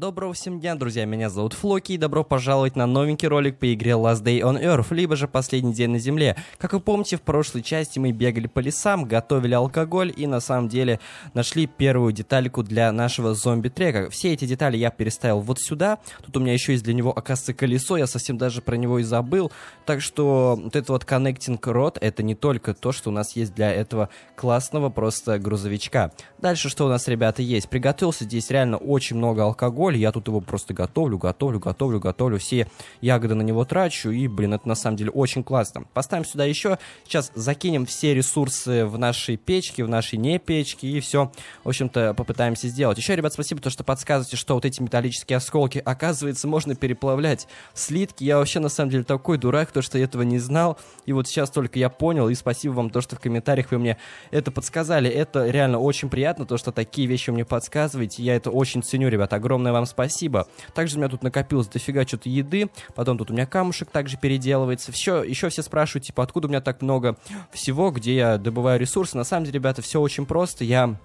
Доброго всем дня, друзья, меня зовут Флоки, и добро пожаловать на новенький ролик по игре Last Day on Earth, либо же Последний день на Земле. Как вы помните, в прошлой части мы бегали по лесам, готовили алкоголь и на самом деле нашли первую детальку для нашего зомби-трека. Все эти детали я переставил вот сюда, тут у меня еще есть для него, оказывается, колесо, я совсем даже про него и забыл. Так что вот это вот Connecting Road, это не только то, что у нас есть для этого классного просто грузовичка. Дальше что у нас, ребята, есть? Приготовился здесь реально очень много алкоголя, контроль, я тут его просто готовлю, готовлю, готовлю, готовлю, все ягоды на него трачу, и, блин, это на самом деле очень классно. Поставим сюда еще, сейчас закинем все ресурсы в наши печки, в наши не печки и все, в общем-то, попытаемся сделать. Еще, ребят, спасибо, то, что подсказываете, что вот эти металлические осколки, оказывается, можно переплавлять слитки. Я вообще, на самом деле, такой дурак, то, что я этого не знал, и вот сейчас только я понял, и спасибо вам то, что в комментариях вы мне это подсказали. Это реально очень приятно, то, что такие вещи вы мне подсказываете, я это очень ценю, ребят, огромное вам вам спасибо. Также у меня тут накопилось дофига что-то еды, потом тут у меня камушек также переделывается. Все, еще все спрашивают, типа, откуда у меня так много всего, где я добываю ресурсы. На самом деле, ребята, все очень просто. Я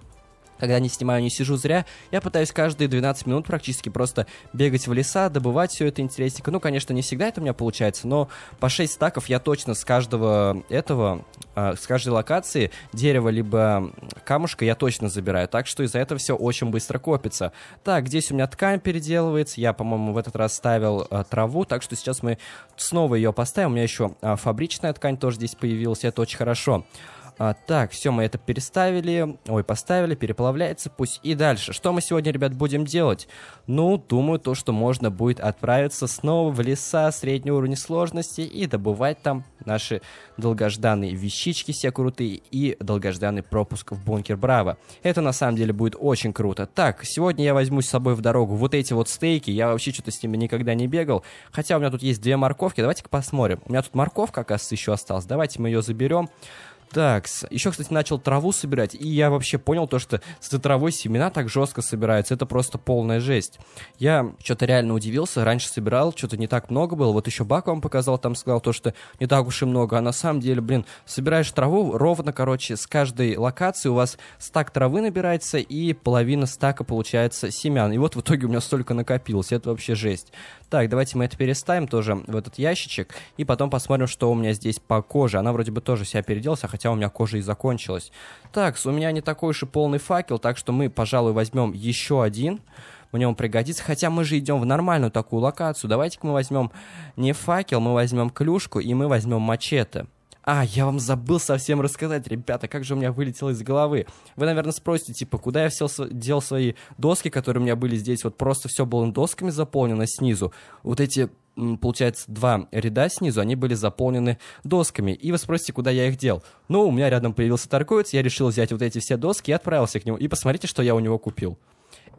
когда не снимаю, не сижу зря, я пытаюсь каждые 12 минут практически просто бегать в леса, добывать все это интересненько. Ну, конечно, не всегда это у меня получается, но по 6 стаков я точно с каждого этого, э, с каждой локации дерево либо камушка я точно забираю, так что из-за этого все очень быстро копится. Так, здесь у меня ткань переделывается, я, по-моему, в этот раз ставил э, траву, так что сейчас мы снова ее поставим, у меня еще э, а, фабричная ткань тоже здесь появилась, это очень хорошо. Хорошо. А, так, все, мы это переставили, ой, поставили, переплавляется, пусть и дальше. Что мы сегодня, ребят, будем делать? Ну, думаю, то, что можно будет отправиться снова в леса среднего уровня сложности и добывать там наши долгожданные вещички все крутые и долгожданный пропуск в бункер Браво. Это на самом деле будет очень круто. Так, сегодня я возьму с собой в дорогу вот эти вот стейки, я вообще что-то с ними никогда не бегал, хотя у меня тут есть две морковки, давайте-ка посмотрим. У меня тут морковка, оказывается, еще осталась, давайте мы ее заберем. Так, еще, кстати, начал траву собирать, и я вообще понял то, что с травой семена так жестко собираются, это просто полная жесть. Я что-то реально удивился, раньше собирал, что-то не так много было, вот еще Бак вам показал, там сказал то, что не так уж и много, а на самом деле, блин, собираешь траву ровно, короче, с каждой локации у вас стак травы набирается, и половина стака получается семян, и вот в итоге у меня столько накопилось, это вообще жесть. Так, давайте мы это переставим тоже в этот ящичек, и потом посмотрим, что у меня здесь по коже, она вроде бы тоже себя переделась, а хотя у меня кожа и закончилась. Так, у меня не такой уж и полный факел, так что мы, пожалуй, возьмем еще один. Мне он пригодится. Хотя мы же идем в нормальную такую локацию. Давайте-ка мы возьмем не факел, мы возьмем клюшку и мы возьмем мачете. А, я вам забыл совсем рассказать, ребята, как же у меня вылетело из головы. Вы, наверное, спросите, типа, куда я все дел свои доски, которые у меня были здесь, вот просто все было досками заполнено снизу. Вот эти получается, два ряда снизу, они были заполнены досками. И вы спросите, куда я их дел. Ну, у меня рядом появился торговец, я решил взять вот эти все доски и отправился к нему. И посмотрите, что я у него купил.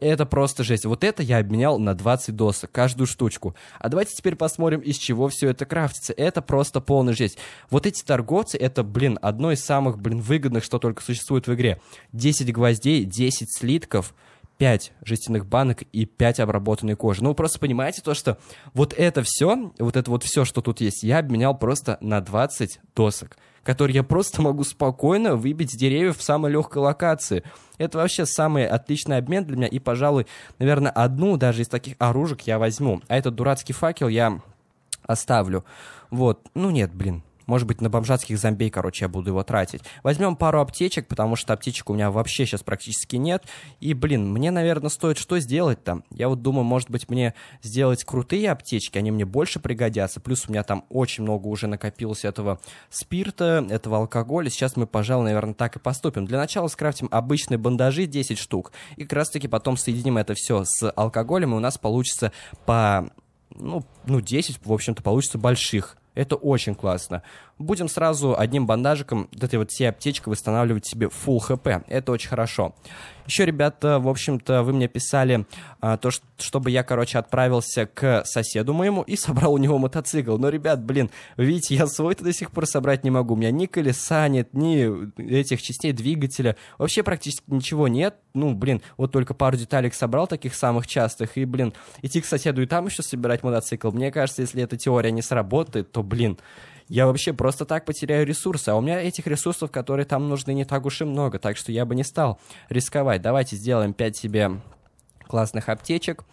Это просто жесть. Вот это я обменял на 20 досок, каждую штучку. А давайте теперь посмотрим, из чего все это крафтится. Это просто полная жесть. Вот эти торговцы, это, блин, одно из самых, блин, выгодных, что только существует в игре. 10 гвоздей, 10 слитков — 5 жестяных банок и 5 обработанной кожи. Ну, вы просто понимаете то, что вот это все, вот это вот все, что тут есть, я обменял просто на 20 досок, которые я просто могу спокойно выбить с деревьев в самой легкой локации. Это вообще самый отличный обмен для меня, и, пожалуй, наверное, одну даже из таких оружек я возьму. А этот дурацкий факел я оставлю. Вот, ну нет, блин, может быть, на бомжатских зомбей, короче, я буду его тратить. Возьмем пару аптечек, потому что аптечек у меня вообще сейчас практически нет. И, блин, мне, наверное, стоит что сделать там? Я вот думаю, может быть, мне сделать крутые аптечки, они мне больше пригодятся. Плюс у меня там очень много уже накопилось этого спирта, этого алкоголя. Сейчас мы, пожалуй, наверное, так и поступим. Для начала скрафтим обычные бандажи 10 штук. И как раз-таки потом соединим это все с алкоголем, и у нас получится по ну, ну, 10, в общем-то, получится больших это очень классно. Будем сразу одним бандажиком вот этой вот всей аптечкой восстанавливать себе full HP. Это очень хорошо. Еще, ребята, в общем-то, вы мне писали а, то, что, чтобы я, короче, отправился к соседу моему и собрал у него мотоцикл. Но, ребят, блин, видите, я свой-то до сих пор собрать не могу. У меня ни колеса нет, ни этих частей двигателя. Вообще практически ничего нет. Ну, блин, вот только пару деталек собрал таких самых частых. И, блин, идти к соседу и там еще собирать мотоцикл. Мне кажется, если эта теория не сработает, то, блин, я вообще просто так потеряю ресурсы, а у меня этих ресурсов, которые там нужны, не так уж и много, так что я бы не стал рисковать. Давайте сделаем 5 себе классных аптечек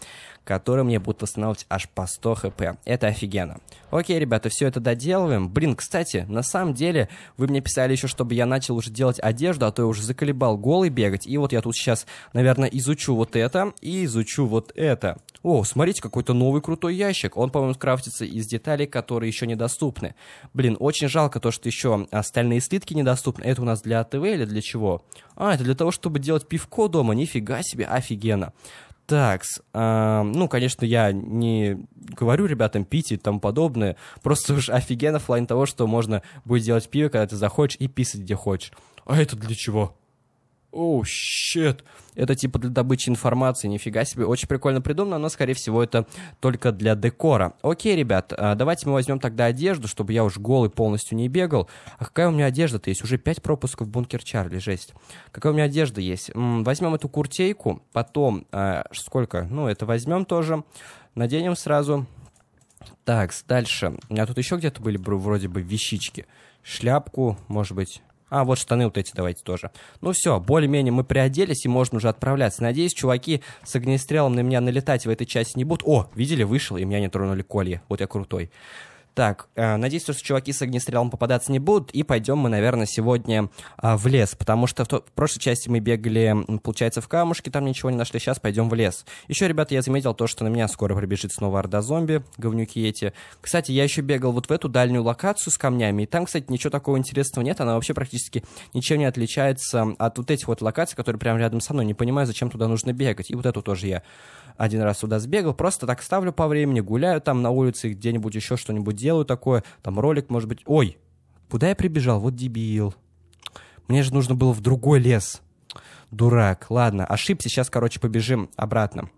которые мне будут восстанавливать аж по 100 хп. Это офигенно. Окей, ребята, все это доделываем. Блин, кстати, на самом деле, вы мне писали еще, чтобы я начал уже делать одежду, а то я уже заколебал голый бегать. И вот я тут сейчас, наверное, изучу вот это и изучу вот это. О, смотрите, какой-то новый крутой ящик. Он, по-моему, крафтится из деталей, которые еще недоступны. Блин, очень жалко то, что еще остальные слитки недоступны. Это у нас для АТВ или для чего? А, это для того, чтобы делать пивко дома. Нифига себе, офигенно. Так, э, а, ну, конечно, я не говорю ребятам пить и тому подобное, просто уж офигенно в плане того, что можно будет делать пиво, когда ты захочешь, и писать где хочешь. А это для чего? оу, oh, щет. Это типа для добычи информации, нифига себе. Очень прикольно придумано, но, скорее всего, это только для декора. Окей, ребят, а, давайте мы возьмем тогда одежду, чтобы я уж голый полностью не бегал. А какая у меня одежда-то есть? Уже пять пропусков в Бункер Чарли, жесть. Какая у меня одежда есть? М -м, возьмем эту куртейку, потом э, сколько? Ну, это возьмем тоже, наденем сразу. Так, дальше. У меня тут еще где-то были вроде бы вещички. Шляпку, может быть, а, вот штаны вот эти давайте тоже. Ну все, более-менее мы приоделись, и можно уже отправляться. Надеюсь, чуваки с огнестрелом на меня налетать в этой части не будут. О, видели, вышел, и меня не тронули колье. Вот я крутой. Так, э, надеюсь, что чуваки с огнестрелом попадаться не будут, и пойдем мы, наверное, сегодня э, в лес, потому что в, то, в прошлой части мы бегали, получается, в камушке, там ничего не нашли, сейчас пойдем в лес. Еще, ребята, я заметил то, что на меня скоро прибежит снова орда зомби, говнюки эти. Кстати, я еще бегал вот в эту дальнюю локацию с камнями, и там, кстати, ничего такого интересного нет, она вообще практически ничем не отличается от вот этих вот локаций, которые прямо рядом со мной, не понимаю, зачем туда нужно бегать, и вот эту тоже я один раз туда сбегал, просто так ставлю по времени, гуляю там на улице, где-нибудь еще что-нибудь делаю такое, там ролик, может быть, ой, куда я прибежал, вот дебил. Мне же нужно было в другой лес. Дурак, ладно, ошибся, сейчас, короче, побежим обратно.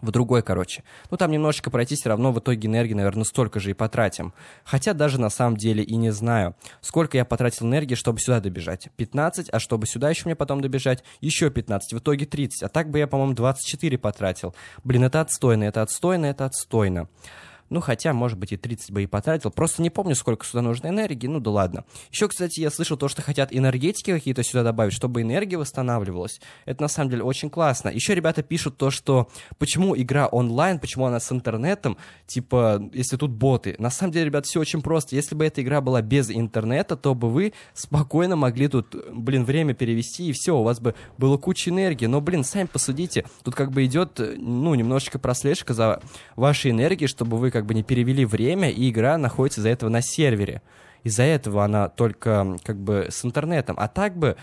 В другой, короче. Ну, там немножечко пройти, все равно в итоге энергии, наверное, столько же и потратим. Хотя даже на самом деле и не знаю, сколько я потратил энергии, чтобы сюда добежать. 15, а чтобы сюда еще мне потом добежать, еще 15, в итоге 30. А так бы я, по-моему, 24 потратил. Блин, это отстойно, это отстойно, это отстойно. Ну, хотя, может быть, и 30 бы и потратил. Просто не помню, сколько сюда нужно энергии. Ну, да ладно. Еще, кстати, я слышал то, что хотят энергетики какие-то сюда добавить, чтобы энергия восстанавливалась. Это, на самом деле, очень классно. Еще ребята пишут то, что почему игра онлайн, почему она с интернетом, типа, если тут боты. На самом деле, ребят, все очень просто. Если бы эта игра была без интернета, то бы вы спокойно могли тут, блин, время перевести, и все, у вас бы было куча энергии. Но, блин, сами посудите, тут как бы идет, ну, немножечко прослежка за вашей энергией, чтобы вы как как бы не перевели время, и игра находится из-за этого на сервере. Из-за этого она только как бы с интернетом. А так бы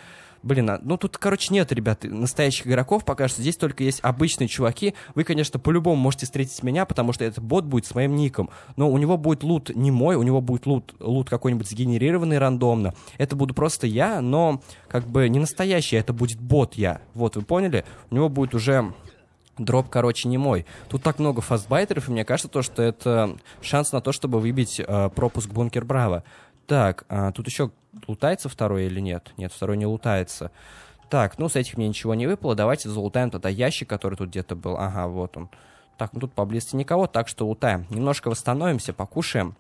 Блин, а, ну тут, короче, нет, ребят, настоящих игроков пока что. Здесь только есть обычные чуваки. Вы, конечно, по-любому можете встретить меня, потому что этот бот будет с моим ником. Но у него будет лут не мой, у него будет лут, лут какой-нибудь сгенерированный рандомно. Это буду просто я, но как бы не настоящий, а это будет бот я. Вот, вы поняли? У него будет уже дроп, короче, не мой. Тут так много фастбайтеров, и мне кажется, то, что это шанс на то, чтобы выбить э, пропуск бункер Браво. Так, а тут еще лутается второй или нет? Нет, второй не лутается. Так, ну с этих мне ничего не выпало. Давайте залутаем тогда ящик, который тут где-то был. Ага, вот он. Так, ну тут поблизости никого, так что лутаем. Немножко восстановимся, покушаем.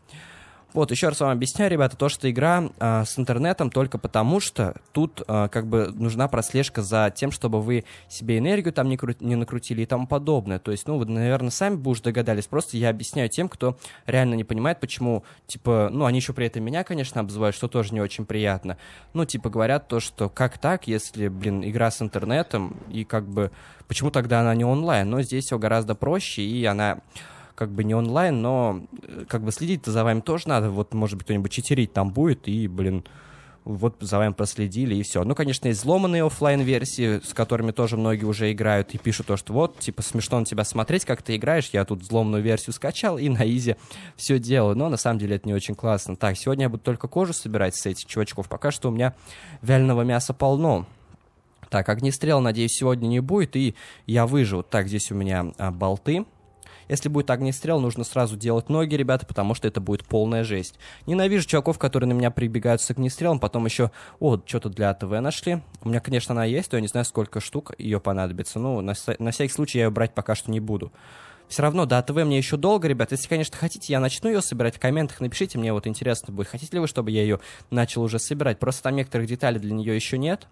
Вот, еще раз вам объясняю, ребята, то, что игра э, с интернетом только потому, что тут э, как бы нужна прослежка за тем, чтобы вы себе энергию там не, кру- не накрутили и тому подобное. То есть, ну, вы, наверное, сами бы уже догадались, просто я объясняю тем, кто реально не понимает, почему, типа, ну, они еще при этом меня, конечно, обзывают, что тоже не очень приятно. Ну, типа, говорят то, что как так, если, блин, игра с интернетом, и как бы, почему тогда она не онлайн? Но здесь все гораздо проще, и она как бы не онлайн, но э, как бы следить-то за вами тоже надо. Вот, может быть, кто-нибудь читерить там будет, и, блин, вот за вами проследили, и все. Ну, конечно, есть взломанные офлайн версии с которыми тоже многие уже играют и пишут то, что вот, типа, смешно на тебя смотреть, как ты играешь, я тут взломанную версию скачал и на изи все делаю. Но на самом деле это не очень классно. Так, сегодня я буду только кожу собирать с этих чувачков. Пока что у меня вяленого мяса полно. Так, огнестрел, надеюсь, сегодня не будет, и я выживу. Так, здесь у меня а, болты если будет огнестрел, нужно сразу делать ноги, ребята, потому что это будет полная жесть. Ненавижу чуваков, которые на меня прибегают с огнестрелом, потом еще, о, что-то для АТВ нашли. У меня, конечно, она есть, то я не знаю, сколько штук ее понадобится. Ну, на, на всякий случай я ее брать пока что не буду. Все равно до АТВ мне еще долго, ребят. Если, конечно, хотите, я начну ее собирать. В комментах напишите, мне вот интересно будет, хотите ли вы, чтобы я ее начал уже собирать. Просто там некоторых деталей для нее еще нет.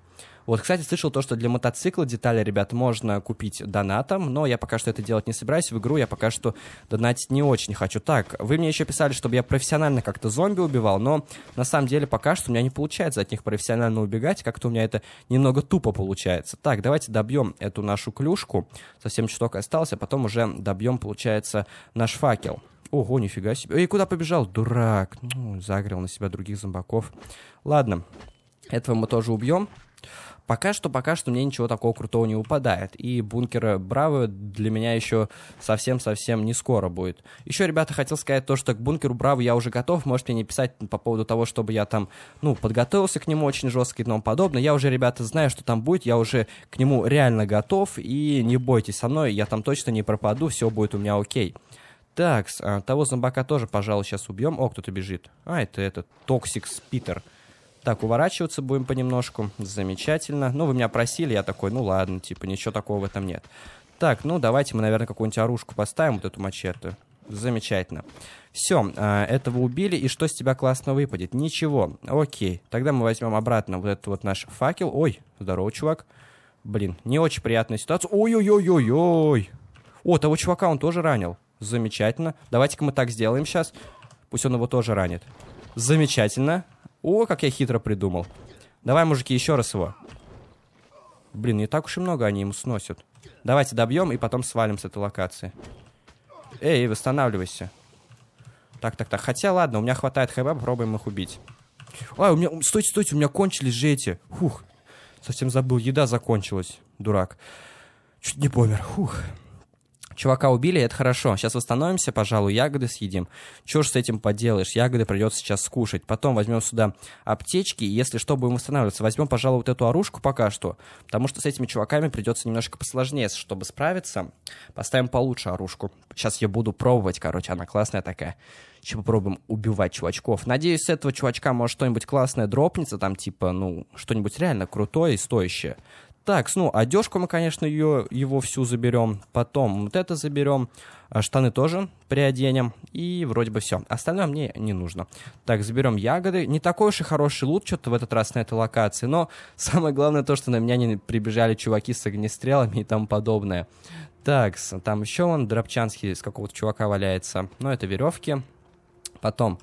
Вот, кстати, слышал то, что для мотоцикла детали, ребят, можно купить донатом, но я пока что это делать не собираюсь. В игру я пока что донатить не очень хочу. Так, вы мне еще писали, чтобы я профессионально как-то зомби убивал, но на самом деле пока что у меня не получается от них профессионально убегать, как-то у меня это немного тупо получается. Так, давайте добьем эту нашу клюшку, совсем чуток остался, а потом уже добьем, получается, наш факел. Ого, нифига себе. Эй, куда побежал? Дурак. Ну, загрел на себя других зомбаков. Ладно, этого мы тоже убьем. Пока что, пока что мне ничего такого крутого не упадает, И бункеры Бравы для меня еще совсем-совсем не скоро будет. Еще, ребята, хотел сказать то, что к бункеру Браво я уже готов. Можете мне писать по поводу того, чтобы я там, ну, подготовился к нему очень жестко и тому подобное. Я уже, ребята, знаю, что там будет. Я уже к нему реально готов. И не бойтесь со мной, я там точно не пропаду. Все будет у меня окей. Так, а, того зомбака тоже, пожалуй, сейчас убьем. О, кто-то бежит. А, это этот Токсикс Питер. Питер. Так, уворачиваться будем понемножку. Замечательно. Ну, вы меня просили, я такой, ну ладно, типа, ничего такого в этом нет. Так, ну давайте мы, наверное, какую-нибудь оружку поставим, вот эту мачету. Замечательно. Все, а, этого убили, и что с тебя классно выпадет? Ничего. Окей, тогда мы возьмем обратно вот этот вот наш факел. Ой, здорово, чувак. Блин, не очень приятная ситуация. Ой-ой-ой-ой-ой. О, того чувака он тоже ранил. Замечательно. Давайте-ка мы так сделаем сейчас. Пусть он его тоже ранит. Замечательно. О, как я хитро придумал. Давай, мужики, еще раз его. Блин, не так уж и много они ему сносят. Давайте добьем и потом свалим с этой локации. Эй, восстанавливайся. Так, так, так. Хотя, ладно, у меня хватает хп, попробуем их убить. Ой, у меня... Стойте, стойте, у меня кончились же эти. Фух. Совсем забыл, еда закончилась, дурак. Чуть не помер. Фух. Чувака убили, это хорошо. Сейчас восстановимся, пожалуй, ягоды съедим. Чего ж с этим поделаешь? Ягоды придется сейчас скушать. Потом возьмем сюда аптечки, и если что, будем восстанавливаться. Возьмем, пожалуй, вот эту оружку пока что, потому что с этими чуваками придется немножко посложнее, чтобы справиться. Поставим получше оружку. Сейчас я буду пробовать, короче, она классная такая. Сейчас попробуем убивать чувачков. Надеюсь, с этого чувачка может что-нибудь классное дропнется, там типа, ну, что-нибудь реально крутое и стоящее. Так, ну, одежку мы, конечно, ее, его всю заберем. Потом вот это заберем. А, штаны тоже приоденем. И вроде бы все. Остальное мне не нужно. Так, заберем ягоды. Не такой уж и хороший лут что-то в этот раз на этой локации. Но самое главное то, что на меня не прибежали чуваки с огнестрелами и тому подобное. Так, там еще он дропчанский с какого-то чувака валяется. Но ну, это веревки. Потом...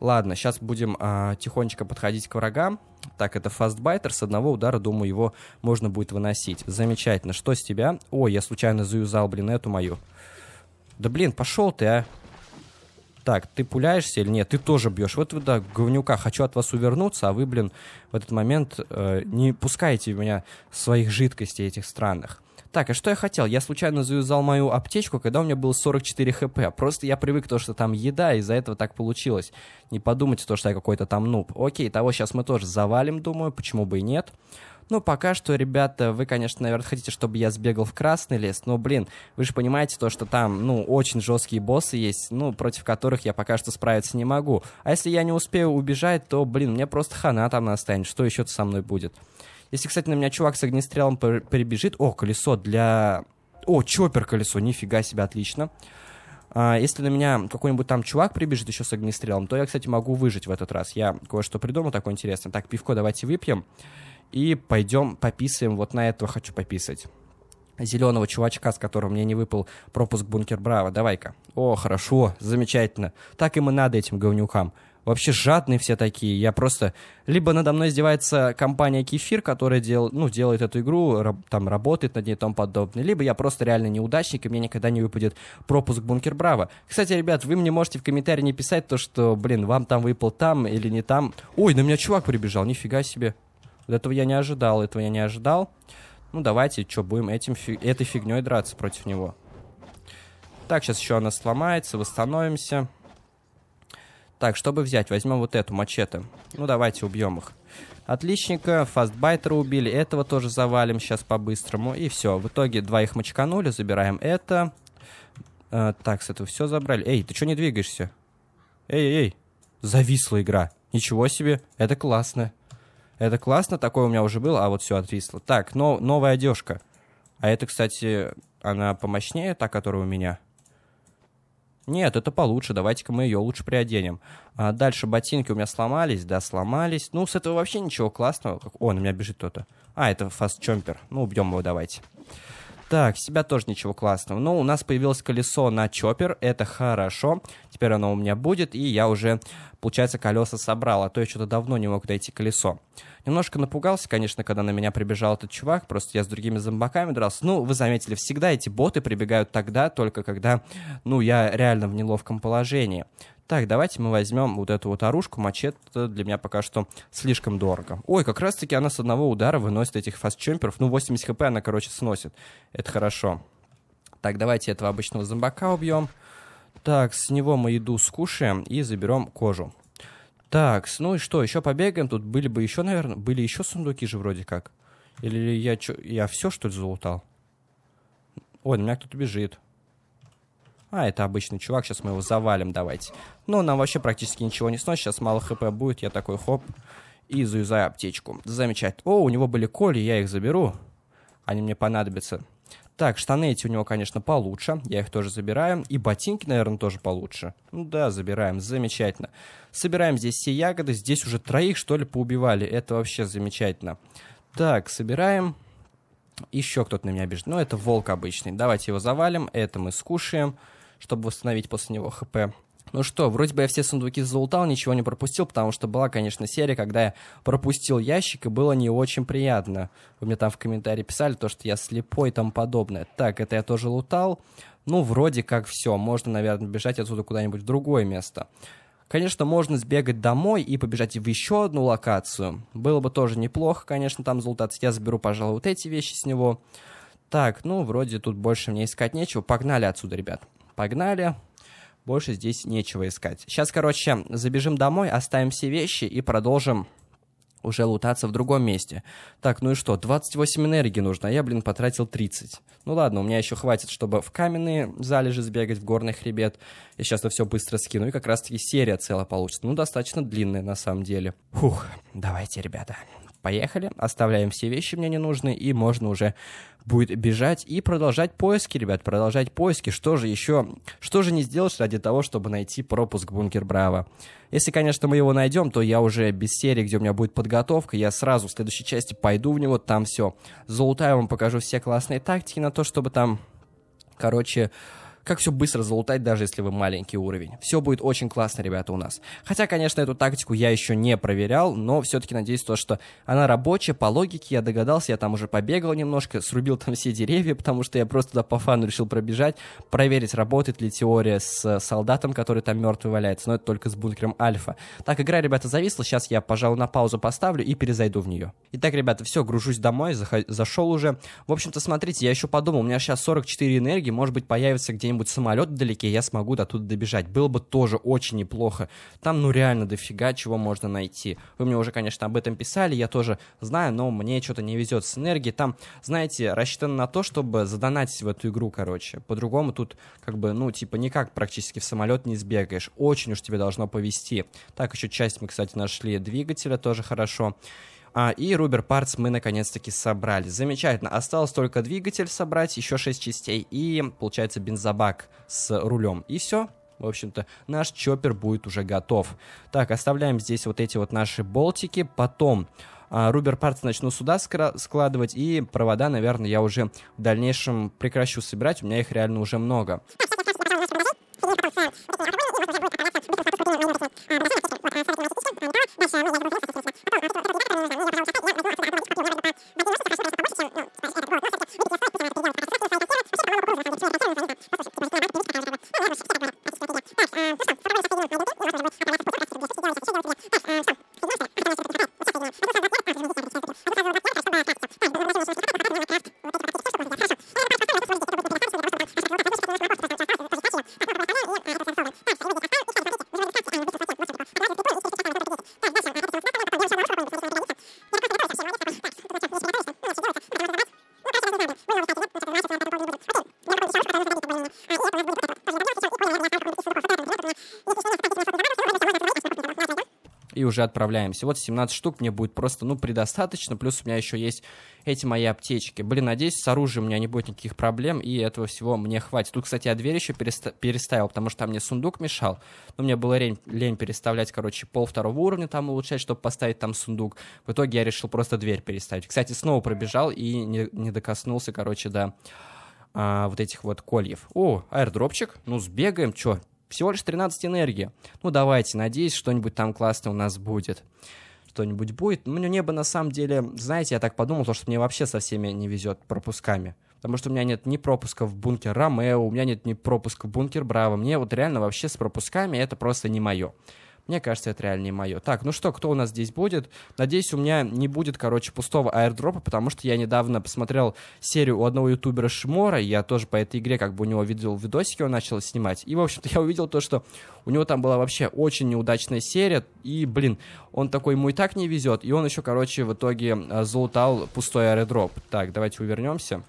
Ладно, сейчас будем а, тихонечко подходить к врагам. Так, это фастбайтер. С одного удара, думаю, его можно будет выносить. Замечательно. Что с тебя? Ой, я случайно заюзал, блин, эту мою. Да, блин, пошел ты, а. Так, ты пуляешься или нет? Ты тоже бьешь. Вот вы, да, говнюка, хочу от вас увернуться, а вы, блин, в этот момент э, не пускаете меня своих жидкостей этих странных. Так, а что я хотел? Я случайно заюзал мою аптечку, когда у меня было 44 хп. Просто я привык то, что там еда, из-за этого так получилось. Не подумайте то, что я какой-то там нуб. Окей, того сейчас мы тоже завалим, думаю, почему бы и нет. Ну, пока что, ребята, вы, конечно, наверное, хотите, чтобы я сбегал в Красный лес, но, блин, вы же понимаете то, что там, ну, очень жесткие боссы есть, ну, против которых я пока что справиться не могу. А если я не успею убежать, то, блин, мне просто хана там настанет, что еще-то со мной будет. Если, кстати, на меня чувак с огнестрелом перебежит... О, колесо для... О, чоппер колесо, нифига себе, отлично. А, если на меня какой-нибудь там чувак прибежит еще с огнестрелом, то я, кстати, могу выжить в этот раз. Я кое-что придумал такое интересное. Так, пивко давайте выпьем и пойдем пописаем. Вот на этого хочу пописать. Зеленого чувачка, с которого мне не выпал пропуск бункер Браво. Давай-ка. О, хорошо, замечательно. Так им и надо этим говнюкам вообще жадные все такие. Я просто... Либо надо мной издевается компания Кефир, которая дел... ну, делает эту игру, раб... там работает над ней и тому подобное. Либо я просто реально неудачник, и мне никогда не выпадет пропуск Бункер Браво. Кстати, ребят, вы мне можете в комментарии не писать то, что, блин, вам там выпал там или не там. Ой, на меня чувак прибежал, нифига себе. Вот этого я не ожидал, этого я не ожидал. Ну, давайте, что, будем этим фиг... этой фигней драться против него. Так, сейчас еще она сломается, восстановимся. Так, чтобы взять, возьмем вот эту мачете. Ну, давайте убьем их. Отличника, фастбайтера убили, этого тоже завалим сейчас по-быстрому. И все, в итоге двоих мочканули, забираем это. Э, так, с этого все забрали. Эй, ты что не двигаешься? Эй, эй, эй, зависла игра. Ничего себе, это классно. Это классно, такое у меня уже было, а вот все отвисло. Так, но, новая одежка. А это, кстати, она помощнее, та, которая у меня. Нет, это получше, давайте-ка мы ее лучше приоденем. А дальше ботинки у меня сломались, да, сломались. Ну, с этого вообще ничего классного. О, на меня бежит кто-то. А, это фаст-чемпер. Ну, убьем его, давайте. Так, себя тоже ничего классного. Но у нас появилось колесо на чоппер, это хорошо. Теперь оно у меня будет, и я уже, получается, колеса собрал, а то я что-то давно не мог дойти колесо. Немножко напугался, конечно, когда на меня прибежал этот чувак, просто я с другими зомбаками дрался. Ну, вы заметили, всегда эти боты прибегают тогда, только когда, ну, я реально в неловком положении. Так, давайте мы возьмем вот эту вот оружку, мачете для меня пока что слишком дорого. Ой, как раз-таки она с одного удара выносит этих фастчемперов. Ну, 80 хп она, короче, сносит. Это хорошо. Так, давайте этого обычного зомбака убьем. Так, с него мы еду скушаем и заберем кожу. Так, ну и что, еще побегаем? Тут были бы еще, наверное, были еще сундуки же вроде как. Или я, чё, я все, что ли, залутал? Ой, на меня кто-то бежит а, это обычный чувак, сейчас мы его завалим, давайте. Ну нам вообще практически ничего не сносит, сейчас мало хп будет, я такой хоп, и заюзаю аптечку. Замечательно. О, у него были коли, я их заберу, они мне понадобятся. Так, штаны эти у него, конечно, получше. Я их тоже забираю. И ботинки, наверное, тоже получше. Ну да, забираем. Замечательно. Собираем здесь все ягоды. Здесь уже троих, что ли, поубивали. Это вообще замечательно. Так, собираем. Еще кто-то на меня бежит. Ну, это волк обычный. Давайте его завалим. Это мы скушаем чтобы восстановить после него ХП. Ну что, вроде бы я все сундуки залутал, ничего не пропустил, потому что была, конечно, серия, когда я пропустил ящик, и было не очень приятно. Вы мне там в комментарии писали то, что я слепой и тому подобное. Так, это я тоже лутал. Ну, вроде как все, можно, наверное, бежать отсюда куда-нибудь в другое место. Конечно, можно сбегать домой и побежать в еще одну локацию. Было бы тоже неплохо, конечно, там залутаться. Я заберу, пожалуй, вот эти вещи с него. Так, ну, вроде тут больше мне искать нечего. Погнали отсюда, ребят. Погнали. Больше здесь нечего искать. Сейчас, короче, забежим домой, оставим все вещи и продолжим уже лутаться в другом месте. Так, ну и что, 28 энергии нужно, а я, блин, потратил 30. Ну ладно, у меня еще хватит, чтобы в каменные залежи сбегать, в горный хребет. Я сейчас это все быстро скину, и как раз-таки серия целая получится. Ну, достаточно длинная, на самом деле. Фух, давайте, ребята, Поехали, оставляем все вещи мне не нужны, и можно уже будет бежать и продолжать поиски, ребят, продолжать поиски. Что же еще, что же не сделать ради того, чтобы найти пропуск Бункер Браво? Если, конечно, мы его найдем, то я уже без серии, где у меня будет подготовка, я сразу в следующей части пойду в него, там все. Золотая, вам покажу все классные тактики на то, чтобы там, короче, как все быстро залутать, даже если вы маленький уровень. Все будет очень классно, ребята, у нас. Хотя, конечно, эту тактику я еще не проверял, но все-таки надеюсь, то, что она рабочая, по логике я догадался, я там уже побегал немножко, срубил там все деревья, потому что я просто туда по фану решил пробежать, проверить, работает ли теория с э, солдатом, который там мертвый валяется, но это только с бункером Альфа. Так, игра, ребята, зависла, сейчас я, пожалуй, на паузу поставлю и перезайду в нее. Итак, ребята, все, гружусь домой, зашел уже. В общем-то, смотрите, я еще подумал, у меня сейчас 44 энергии, может быть, появится где-нибудь какой-нибудь самолет вдалеке, я смогу до туда добежать. Было бы тоже очень неплохо. Там, ну, реально дофига чего можно найти. Вы мне уже, конечно, об этом писали, я тоже знаю, но мне что-то не везет с энергией. Там, знаете, рассчитано на то, чтобы задонатить в эту игру, короче. По-другому тут, как бы, ну, типа, никак практически в самолет не сбегаешь. Очень уж тебе должно повезти. Так, еще часть мы, кстати, нашли двигателя, тоже хорошо. А, и Рубер Парts мы наконец-таки собрали. Замечательно. Осталось только двигатель собрать, еще 6 частей. И, получается, бензобак с рулем. И все, в общем-то, наш чоппер будет уже готов. Так, оставляем здесь вот эти вот наши болтики. Потом а, рубер парts начну сюда складывать, и провода, наверное, я уже в дальнейшем прекращу собирать, у меня их реально уже много. и уже отправляемся. Вот 17 штук мне будет просто, ну, предостаточно, плюс у меня еще есть эти мои аптечки. Блин, надеюсь, с оружием у меня не будет никаких проблем, и этого всего мне хватит. Тут, кстати, я дверь еще переста- переставил, потому что там мне сундук мешал, но ну, мне было лень, лень переставлять, короче, пол второго уровня там улучшать, чтобы поставить там сундук. В итоге я решил просто дверь переставить. Кстати, снова пробежал и не, не докоснулся, короче, да. До а, вот этих вот кольев. О, аирдропчик, ну сбегаем, чё, всего лишь 13 энергии. Ну давайте, надеюсь, что-нибудь там классное у нас будет. Что-нибудь будет. у ну, меня небо на самом деле, знаете, я так подумал, то, что мне вообще со всеми не везет пропусками. Потому что у меня нет ни пропуска в бункер Ромео, у меня нет ни пропуска в бункер Браво. Мне вот реально вообще с пропусками это просто не мое. Мне кажется, это реально не мое. Так, ну что, кто у нас здесь будет? Надеюсь, у меня не будет, короче, пустого аирдропа, потому что я недавно посмотрел серию у одного ютубера Шмора, я тоже по этой игре как бы у него видел видосики, он начал снимать. И, в общем-то, я увидел то, что у него там была вообще очень неудачная серия, и, блин, он такой ему и так не везет, и он еще, короче, в итоге а, залутал пустой аэродроп. Так, давайте увернемся.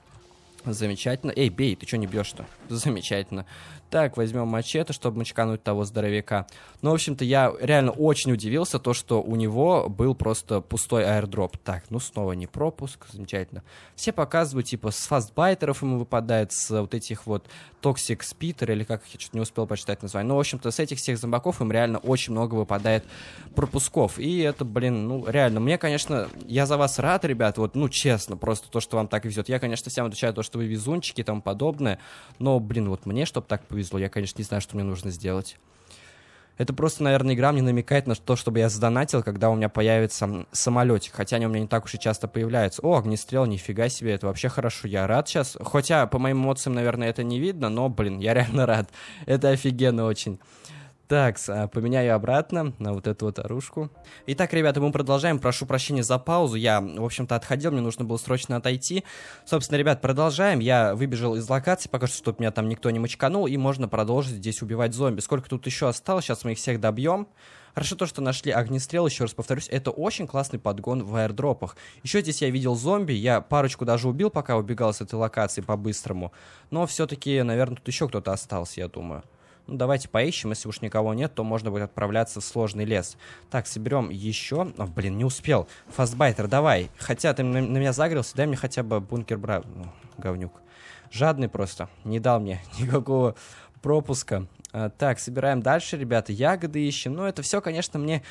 Замечательно. Эй, бей, ты что не бьешь-то? Замечательно так, возьмем мачете, чтобы мочкануть того здоровяка. Ну, в общем-то, я реально очень удивился, то, что у него был просто пустой аирдроп. Так, ну снова не пропуск, замечательно. Все показывают, типа, с фастбайтеров ему выпадает, с вот этих вот токсик спитер, или как, я что-то не успел почитать название. Ну, в общем-то, с этих всех зомбаков им реально очень много выпадает пропусков. И это, блин, ну, реально, мне, конечно, я за вас рад, ребят, вот, ну, честно, просто то, что вам так везет. Я, конечно, всем отвечаю то, что вы везунчики и тому подобное, но, блин, вот мне, чтобы так повезло, повезло. Я, конечно, не знаю, что мне нужно сделать. Это просто, наверное, игра мне намекает на то, чтобы я задонатил, когда у меня появится самолетик. Хотя они у меня не так уж и часто появляются. О, огнестрел, нифига себе, это вообще хорошо. Я рад сейчас. Хотя по моим эмоциям, наверное, это не видно, но, блин, я реально рад. Это офигенно очень. Так, а, поменяю обратно на вот эту вот оружку. Итак, ребята, мы продолжаем. Прошу прощения за паузу. Я, в общем-то, отходил, мне нужно было срочно отойти. Собственно, ребят, продолжаем. Я выбежал из локации, пока что, чтобы меня там никто не мочканул, и можно продолжить здесь убивать зомби. Сколько тут еще осталось, сейчас мы их всех добьем. Хорошо то, что нашли огнестрел, еще раз повторюсь, это очень классный подгон в аирдропах. Еще здесь я видел зомби, я парочку даже убил, пока убегал с этой локации по-быстрому. Но все-таки, наверное, тут еще кто-то остался, я думаю. Ну, давайте поищем, если уж никого нет, то можно будет отправляться в сложный лес. Так, соберем еще. О, а, блин, не успел. Фастбайтер, давай. Хотя ты на, на меня загрелся, дай мне хотя бы бункер бра... Ну, говнюк. Жадный просто. Не дал мне никакого пропуска. А, так, собираем дальше, ребята. Ягоды ищем. Ну, это все, конечно, мне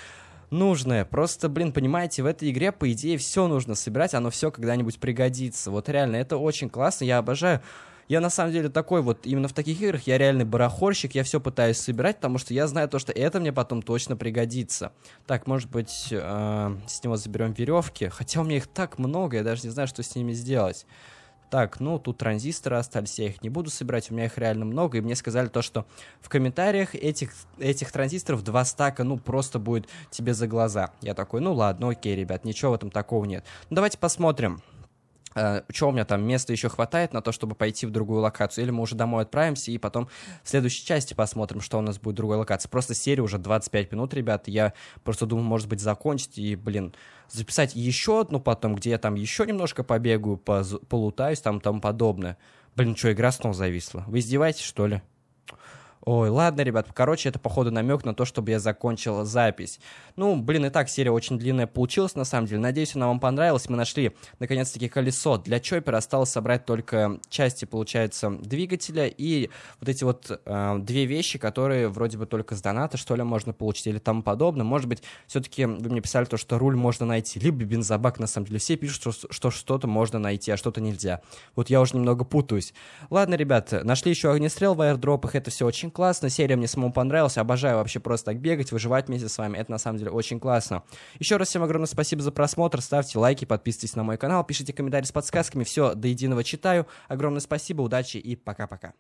нужное. Просто, блин, понимаете, в этой игре, по идее, все нужно собирать, оно все когда-нибудь пригодится. Вот реально, это очень классно, я обожаю я на самом деле такой вот, именно в таких играх я реальный барахорщик, я все пытаюсь собирать, потому что я знаю то, что это мне потом точно пригодится. Так, может быть, э, с него заберем веревки, хотя у меня их так много, я даже не знаю, что с ними сделать. Так, ну, тут транзисторы остались, я их не буду собирать, у меня их реально много, и мне сказали то, что в комментариях этих, этих транзисторов два стака, ну, просто будет тебе за глаза. Я такой, ну, ладно, окей, ребят, ничего в этом такого нет. Ну, давайте посмотрим. Э, чего у меня там, места еще хватает на то, чтобы пойти в другую локацию, или мы уже домой отправимся и потом в следующей части посмотрим, что у нас будет в другой локации. Просто серия уже 25 минут, ребят, я просто думаю, может быть, закончить и, блин, записать еще одну потом, где я там еще немножко побегаю, полутаюсь, там, там подобное. Блин, что, игра снова зависла? Вы издеваетесь, что ли? Ой, ладно, ребят, короче, это, походу, намек на то, чтобы я закончил запись. Ну, блин, и так серия очень длинная получилась, на самом деле. Надеюсь, она вам понравилась. Мы нашли, наконец-таки, колесо. Для Чоппера осталось собрать только части, получается, двигателя и вот эти вот э, две вещи, которые вроде бы только с доната, что ли, можно получить или тому подобное. Может быть, все-таки вы мне писали то, что руль можно найти, либо бензобак, на самом деле. Все пишут, что, что что-то можно найти, а что-то нельзя. Вот я уже немного путаюсь. Ладно, ребят, нашли еще огнестрел в аирдропах, это все очень очень классно, серия мне самому понравилась, обожаю вообще просто так бегать, выживать вместе с вами, это на самом деле очень классно. Еще раз всем огромное спасибо за просмотр, ставьте лайки, подписывайтесь на мой канал, пишите комментарии с подсказками, все до единого читаю. Огромное спасибо, удачи и пока-пока.